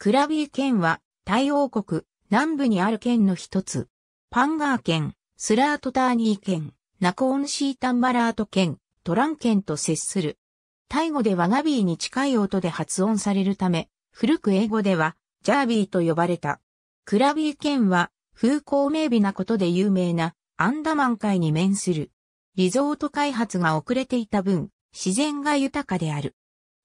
クラビー県は、タイ王国、南部にある県の一つ。パンガー県、スラートターニー県、ナコーンシータンバラート県、トラン県と接する。タイ語ではガビーに近い音で発音されるため、古く英語では、ジャービーと呼ばれた。クラビー県は、風光明媚なことで有名な、アンダマン海に面する。リゾート開発が遅れていた分、自然が豊かである。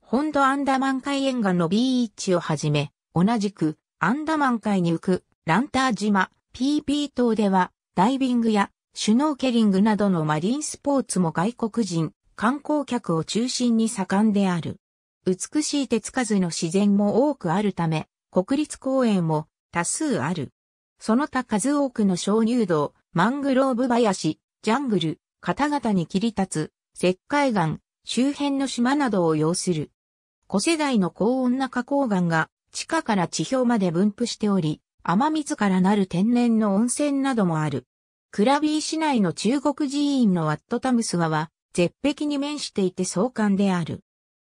本土アンダマン海沿岸のビーチをはじめ、同じく、アンダマン海に浮く、ランター島、PP 島では、ダイビングや、シュノーケリングなどのマリンスポーツも外国人、観光客を中心に盛んである。美しい手つかずの自然も多くあるため、国立公園も多数ある。その他数多くの鍾乳洞、マングローブ林、ジャングル、方々に切り立つ、石灰岩、周辺の島などを要する。古世代の高温な花崗岩が地下から地表まで分布しており、雨水からなる天然の温泉などもある。クラビー市内の中国寺院のワットタムスワは、絶壁に面していて壮観である。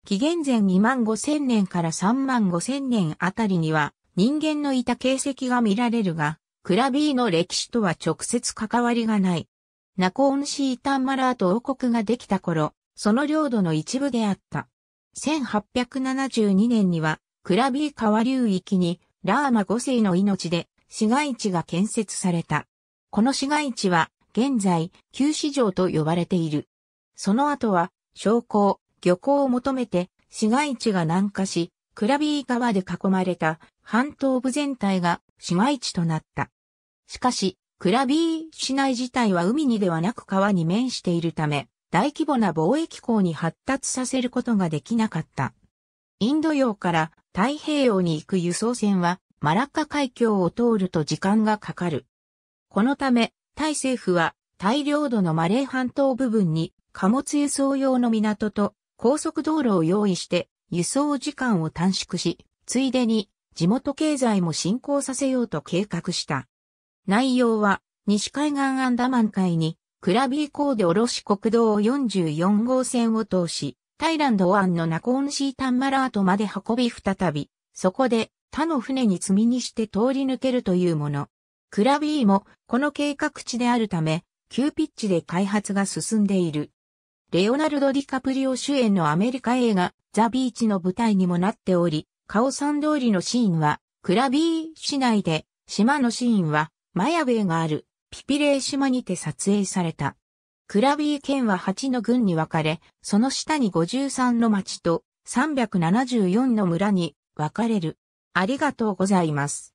紀元前2万5千年から3万5千年あたりには、人間のいた形跡が見られるが、クラビーの歴史とは直接関わりがない。ナコーンシータンマラート王国ができた頃、その領土の一部であった。1872年には、クラビー川流域にラーマ5世の命で市街地が建設された。この市街地は現在旧市場と呼ばれている。その後は商工、漁港を求めて市街地が南下し、クラビー川で囲まれた半島部全体が市街地となった。しかし、クラビー市内自体は海にではなく川に面しているため、大規模な貿易港に発達させることができなかった。インド洋から太平洋に行く輸送船はマラッカ海峡を通ると時間がかかる。このため、タイ政府は大領土のマレー半島部分に貨物輸送用の港と高速道路を用意して輸送時間を短縮し、ついでに地元経済も振興させようと計画した。内容は西海岸アンダマン海にクラビー港で卸国道44号線を通し、タイランド湾のナコーンシータンマラートまで運び再び、そこで他の船に積みにして通り抜けるというもの。クラビーもこの計画地であるため、急ピッチで開発が進んでいる。レオナルド・ディカプリオ主演のアメリカ映画、ザ・ビーチの舞台にもなっており、カオサン通りのシーンは、クラビー市内で、島のシーンは、マヤウェイがある、ピピレー島にて撮影された。クラビー県は8の郡に分かれ、その下に53の町と374の村に分かれる。ありがとうございます。